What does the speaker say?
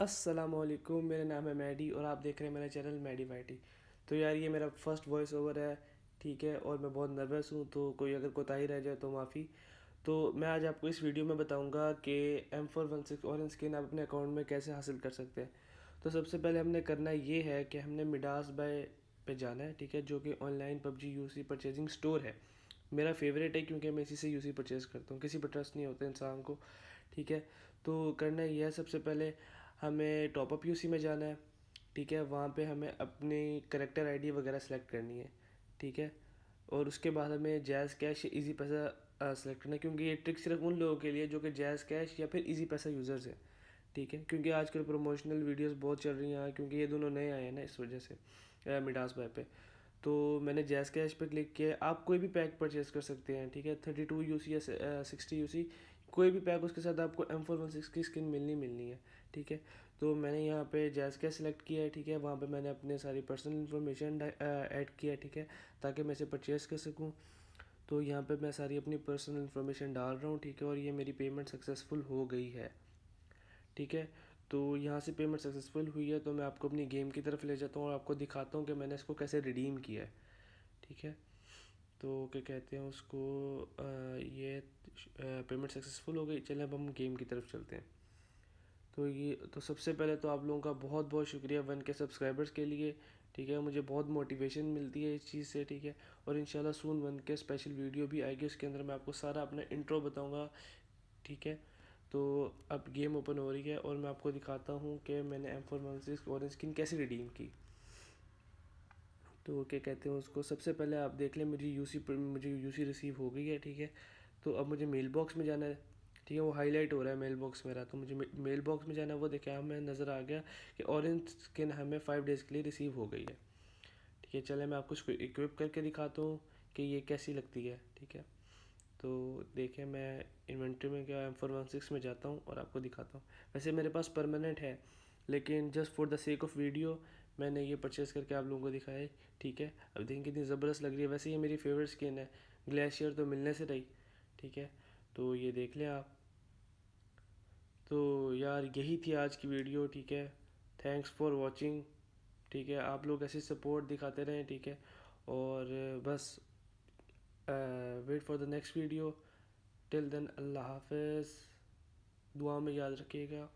असलकुम मेरा नाम है मैडी और आप देख रहे हैं मेरा चैनल मैडी मैडी तो यार ये मेरा फर्स्ट वॉइस ओवर है ठीक है और मैं बहुत नर्वस हूँ तो कोई अगर कोताही रह जाए तो माफ़ी तो मैं आज आपको इस वीडियो में बताऊँगा कि M four one six orange skin आप अपने अकाउंट में कैसे हासिल कर सकते हैं तो सबसे पहले हमने करना ये है कि हमने मिडास बाय पे जाना है ठीक है जो कि online PUBG UC purchasing store है मेरा फेवरेट है क्योंकि मैं इसी से यूसी परचेज़ करता हूँ किसी पर ट्रस्ट नहीं होता इंसान को ठीक है तो करना यह है सबसे पहले हमें टॉपअप यू सी में जाना है ठीक है वहाँ पे हमें अपनी करेक्टर आईडी वगैरह सेलेक्ट करनी है ठीक है और उसके बाद हमें JazzCash Easypaisa select करना है क्योंकि ये ट्रिक सिर्फ उन लोगों के लिए जो कि जैज़ कैश या फिर इजी पैसा यूज़र्स हैं ठीक है क्योंकि आजकल प्रमोशनल वीडियोस बहुत चल रही हैं क्योंकि ये दोनों नए आए हैं ना इस वजह से मिडास बाय पे तो मैंने जैज़ कैश पर क्लिक किया आप कोई भी पैक परचेज़ कर सकते हैं ठीक है थर्टी टू यू सी या सिक्सटी यू सी कोई भी पैक उसके साथ आपको एम फोर वन सिक्स की स्किन मिलनी मिलनी है ठीक है तो मैंने यहाँ पे जैस क्या सिलेक्ट किया है ठीक है वहाँ पे मैंने अपने सारी पर्सनल इन्फॉर्मेशन ऐड किया है ठीक है ताकि मैं इसे परचेज़ कर सकूँ तो यहाँ पे मैं सारी अपनी पर्सनल इन्फॉर्मेशन डाल रहा हूँ ठीक है और ये मेरी पेमेंट सक्सेसफुल हो गई है ठीक है तो यहाँ से पेमेंट सक्सेसफुल हुई है तो मैं आपको अपनी गेम की तरफ ले जाता हूँ और आपको दिखाता हूँ कि मैंने इसको कैसे रिडीम किया है ठीक है तो क्या कहते हैं उसको आ, ये पेमेंट सक्सेसफुल हो गई चलें अब हम गेम की तरफ चलते हैं तो ये तो सबसे पहले तो आप लोगों का बहुत बहुत शुक्रिया वन के सब्सक्राइबर्स के लिए ठीक है मुझे बहुत मोटिवेशन मिलती है इस चीज़ से ठीक है और इन सून वन के स्पेशल वीडियो भी आएगी उसके अंदर मैं आपको सारा अपना इंट्रो बताऊँगा ठीक है तो अब गेम ओपन हो रही है और मैं आपको दिखाता हूँ कि मैंने एम फोर वन सिक्स और स्किन कैसे रिडीम की तो क्या कहते हैं उसको सबसे पहले आप देख लें मुझे यू सी मुझे यू सी रिसीव हो गई है ठीक है तो अब मुझे मेल बॉक्स में जाना है ठीक है वो हाईलाइट हो रहा है मेल बॉक्स मेरा तो मुझे मेल बॉक्स में जाना है वो देखे हमें नज़र आ गया कि ऑरेंज स्किन हमें फाइव डेज़ के लिए रिसीव हो गई है ठीक है चले मैं आपको उसको इक्विप करके दिखाता हूँ कि ये कैसी लगती है ठीक है तो देखें मैं इन्वेंट्री में क्या एम फोर वन सिक्स में जाता हूँ और आपको दिखाता हूँ वैसे मेरे पास परमानेंट है लेकिन just for the sake of video मैंने ये परचेज़ करके आप लोगों को दिखाया है ठीक है अब देखें कितनी ज़बरदस्त लग रही है वैसे ये मेरी फेवरेट स्किन है ग्लेशियर तो मिलने से रही ठीक है तो ये देख लें आप तो यार यही थी आज की वीडियो ठीक है थैंक्स फॉर वॉचिंग ठीक है आप लोग ऐसे सपोर्ट दिखाते रहें ठीक है और बस wait for the next video till then अल्लाह हाफ दुआ में याद रखिएगा